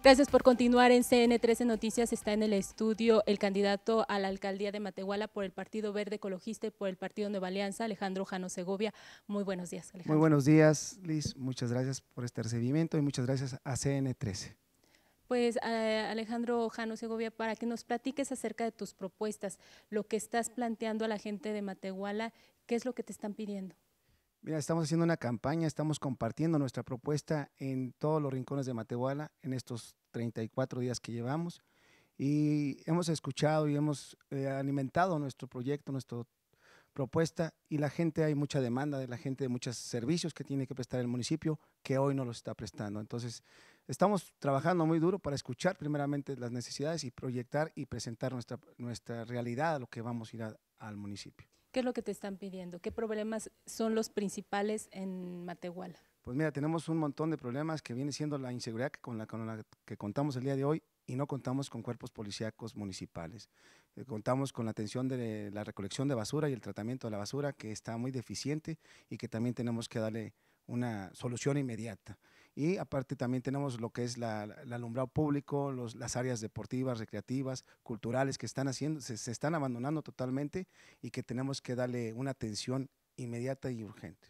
Gracias por continuar en CN13 Noticias. Está en el estudio el candidato a la alcaldía de Matehuala por el Partido Verde Ecologista y por el Partido Nueva Alianza, Alejandro Jano Segovia. Muy buenos días, Alejandro. Muy buenos días, Liz. Muchas gracias por este recibimiento y muchas gracias a CN13. Pues eh, Alejandro Jano Segovia, para que nos platiques acerca de tus propuestas, lo que estás planteando a la gente de Matehuala, ¿qué es lo que te están pidiendo? estamos haciendo una campaña, estamos compartiendo nuestra propuesta en todos los rincones de Matehuala en estos 34 días que llevamos y hemos escuchado y hemos eh, alimentado nuestro proyecto, nuestra propuesta y la gente, hay mucha demanda de la gente de muchos servicios que tiene que prestar el municipio que hoy no los está prestando. Entonces, estamos trabajando muy duro para escuchar primeramente las necesidades y proyectar y presentar nuestra, realidad a lo que vamos a ir al municipio. ¿Qué es lo que te están pidiendo? ¿Qué problemas son los principales en Matehuala? Pues mira, tenemos un montón de problemas que viene siendo la inseguridad con la, que contamos el día de hoy y no contamos con cuerpos policíacos municipales. Eh, contamos con la atención de la recolección de basura y el tratamiento de la basura que está muy deficiente y que también tenemos que darle una solución inmediata. Y aparte también tenemos lo que es la, el alumbrado público, las áreas deportivas, recreativas, culturales que están haciendo, se están abandonando totalmente y que tenemos que darle una atención inmediata y urgente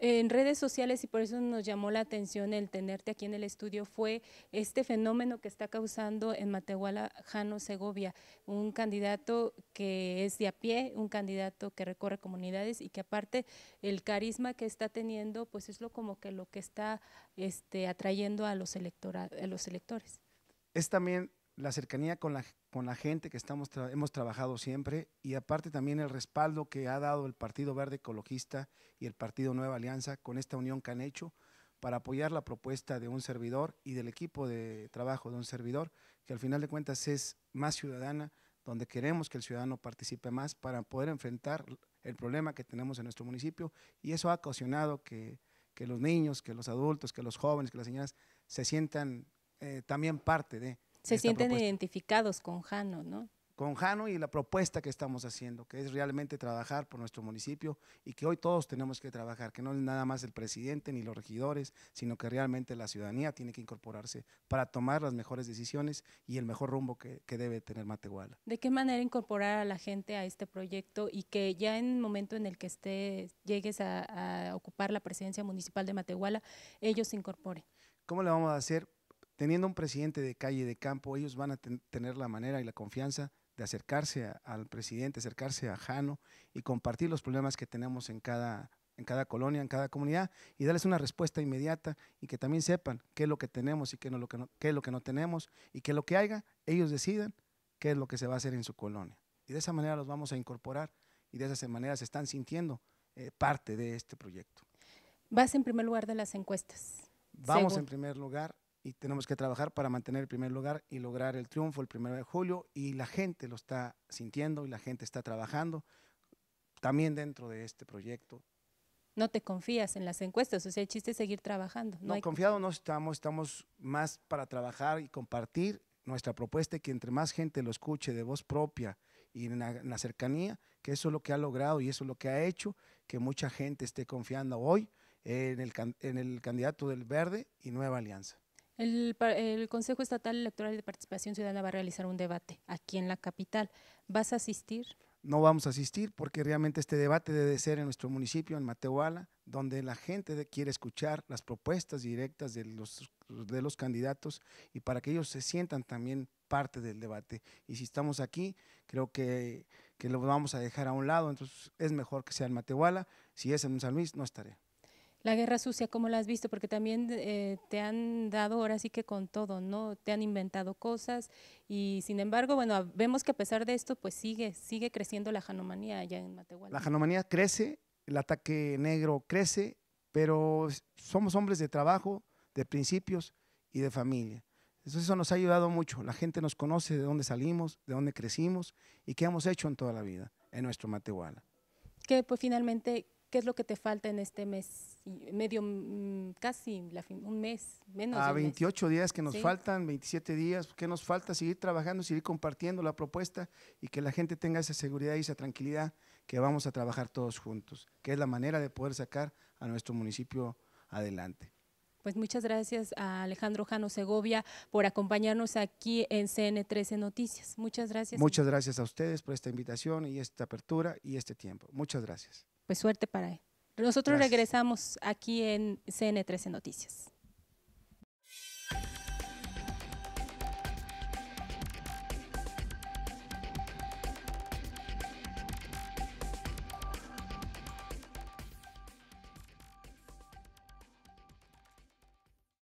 en redes sociales y por eso nos llamó la atención el tenerte aquí en el estudio fue este fenómeno que está causando en Matehuala Jano Segovia, un candidato que es de a pie, un candidato que recorre comunidades y que aparte el carisma que está teniendo, pues es lo como que lo que está este, atrayendo a los, a los electores. Es también la cercanía con la, con la gente que estamos hemos trabajado siempre y aparte también el respaldo que ha dado el Partido Verde Ecologista y el Partido Nueva Alianza con esta unión que han hecho para apoyar la propuesta de un servidor y del equipo de trabajo de un servidor, que al final de cuentas es más ciudadana, donde queremos que el ciudadano participe más para poder enfrentar el problema que tenemos en nuestro municipio y eso ha ocasionado que, los niños, que los adultos, que los jóvenes, que las señoras se sientan eh, también parte de se sienten identificados con Jano, ¿no? Con Jano y la propuesta que estamos haciendo, que es realmente trabajar por nuestro municipio y que hoy todos tenemos que trabajar, que no es nada más el presidente ni los regidores, sino que realmente la ciudadanía tiene que incorporarse para tomar las mejores decisiones y el mejor rumbo que, debe tener Matehuala. ¿De qué manera incorporar a la gente a este proyecto y que ya en el momento en el que esté, llegues a, a ocupar la presidencia municipal de Matehuala, ellos se incorporen? ¿Cómo le vamos a hacer? teniendo un presidente de calle, y de campo, ellos van a tener la manera y la confianza de acercarse al presidente, acercarse a Jano y compartir los problemas que tenemos en cada, en cada colonia, en cada comunidad y darles una respuesta inmediata y que también sepan qué es lo que tenemos y qué, que es lo que no tenemos y que lo que haya, ellos decidan qué es lo que se va a hacer en su colonia. Y de esa manera los vamos a incorporar y de esa manera se están sintiendo eh, parte de este proyecto. Vas en primer lugar de las encuestas. Vamos en primer lugar y tenemos que trabajar para mantener el primer lugar y lograr el triunfo el primero de julio y la gente lo está sintiendo y la gente está trabajando también dentro de este proyecto. No te confías en las encuestas, o sea, el chiste es seguir trabajando. No, confiado no estamos, estamos más para trabajar y compartir nuestra propuesta que entre más gente lo escuche de voz propia y en la, cercanía, que eso es lo que ha logrado y eso es lo que ha hecho que mucha gente esté confiando hoy en el, en el candidato del Verde y Nueva Alianza. El, Consejo Estatal Electoral de Participación Ciudadana va a realizar un debate aquí en la capital. ¿Vas a asistir? No vamos a asistir porque realmente este debate debe ser en nuestro municipio, en Matehuala, donde la gente quiere escuchar las propuestas directas de los, de los candidatos y para que ellos se sientan también parte del debate. Y si estamos aquí, creo que, que lo vamos a dejar a un lado, entonces es mejor que sea en Matehuala. Si es en San Luis, no estaré la guerra sucia, ¿cómo la has visto? Porque también eh, te han dado ahora sí que con todo, ¿no? Te han inventado cosas y sin embargo, bueno, vemos que a pesar de esto, pues sigue, sigue creciendo la janomanía allá en Matehuala. La janomanía crece, el ataque negro crece, pero somos hombres de trabajo, de principios y de familia. Entonces eso nos ha ayudado mucho. La gente nos conoce de dónde salimos, de dónde crecimos y qué hemos hecho en toda la vida en nuestro Matehuala. Que pues finalmente qué es lo que te falta en este mes, medio, mm, casi un mes, menos. A ah, 28 días que nos faltan, 27 días, ¿qué nos falta? Seguir trabajando, seguir compartiendo la propuesta y que la gente tenga esa seguridad y esa tranquilidad que vamos a trabajar todos juntos, que es la manera de poder sacar a nuestro municipio adelante. Pues muchas gracias a Alejandro Jano Segovia por acompañarnos aquí en CN13 Noticias. Muchas gracias. Muchas gracias a ustedes por esta invitación y esta apertura y este tiempo. Muchas gracias pues suerte para él. Nosotros regresamos aquí en CN13 Noticias.